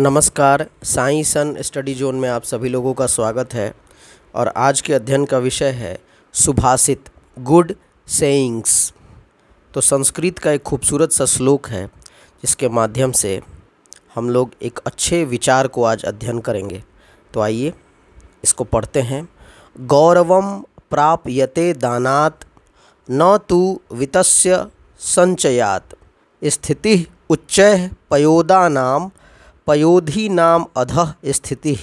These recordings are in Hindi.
नमस्कार साई सन स्टडी जोन में आप सभी लोगों का स्वागत है और आज के अध्ययन का विषय है सुभाषित गुड सेइंग्स तो संस्कृत का एक खूबसूरत सा श्लोक है जिसके माध्यम से हम लोग एक अच्छे विचार को आज अध्ययन करेंगे तो आइए इसको पढ़ते हैं गौरवम प्राप्यते दानात न तो वितस्य संचयात स्थिति उच्च पयोदा नाम पयोधि नाम अधः स्थिति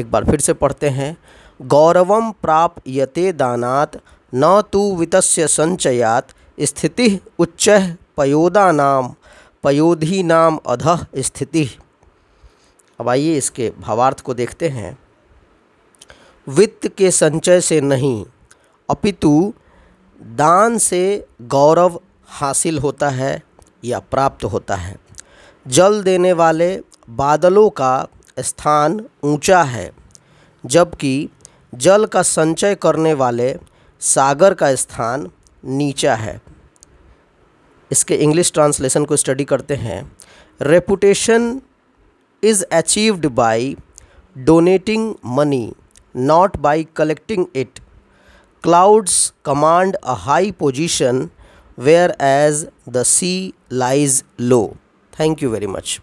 एक बार फिर से पढ़ते हैं गौरव प्राप्यते दानात न तो वितस्य संचयात स्थिति उच्च पयोदा नाम पयोधि नाम अधः स्थिति अब आइए इसके भावार्थ को देखते हैं वित्त के संचय से नहीं अपितु दान से गौरव हासिल होता है या प्राप्त होता है जल देने वाले बादलों का स्थान ऊंचा है जबकि जल का संचय करने वाले सागर का स्थान नीचा है इसके इंग्लिश ट्रांसलेशन को स्टडी करते हैं reputation is achieved by donating money not by collecting it clouds command a high position where as the sea lies low thank you very much